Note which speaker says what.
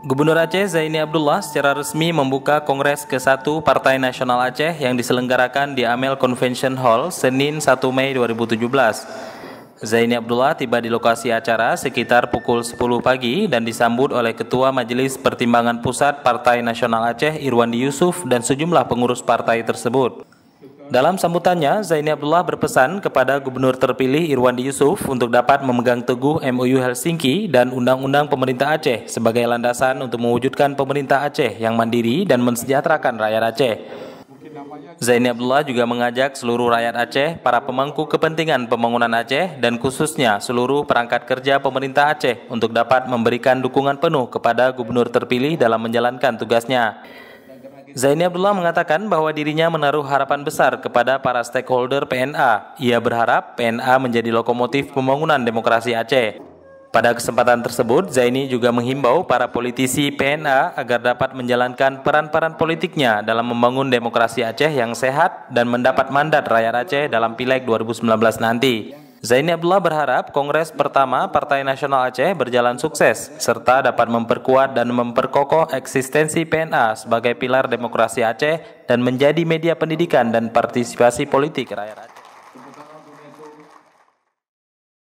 Speaker 1: Gubernur Aceh Zaini Abdullah secara resmi membuka Kongres ke-1 Partai Nasional Aceh yang diselenggarakan di Amel Convention Hall Senin 1 Mei 2017. Zaini Abdullah tiba di lokasi acara sekitar pukul 10 pagi dan disambut oleh Ketua Majelis Pertimbangan Pusat Partai Nasional Aceh Irwandi Yusuf dan sejumlah pengurus partai tersebut. Dalam sambutannya, Zaini Abdullah berpesan kepada Gubernur terpilih Irwandi Yusuf untuk dapat memegang teguh MOU Helsinki dan Undang-Undang Pemerintah Aceh sebagai landasan untuk mewujudkan pemerintah Aceh yang mandiri dan mensejahterakan rakyat Aceh. Zaini Abdullah juga mengajak seluruh rakyat Aceh, para pemangku kepentingan pembangunan Aceh, dan khususnya seluruh perangkat kerja pemerintah Aceh untuk dapat memberikan dukungan penuh kepada gubernur terpilih dalam menjalankan tugasnya. Gitu. Zaini Abdullah mengatakan bahwa dirinya menaruh harapan besar kepada para stakeholder PNA. Ia berharap PNA menjadi lokomotif pembangunan demokrasi Aceh. Pada kesempatan tersebut, Zaini juga menghimbau para politisi PNA agar dapat menjalankan peran-peran politiknya dalam membangun demokrasi Aceh yang sehat dan mendapat mandat rakyat Aceh dalam Pileg 2019 nanti. Zaini Abdullah berharap Kongres pertama Partai Nasional Aceh berjalan sukses, serta dapat memperkuat dan memperkokoh eksistensi PNA sebagai pilar demokrasi Aceh dan menjadi media pendidikan dan partisipasi politik rakyat Aceh.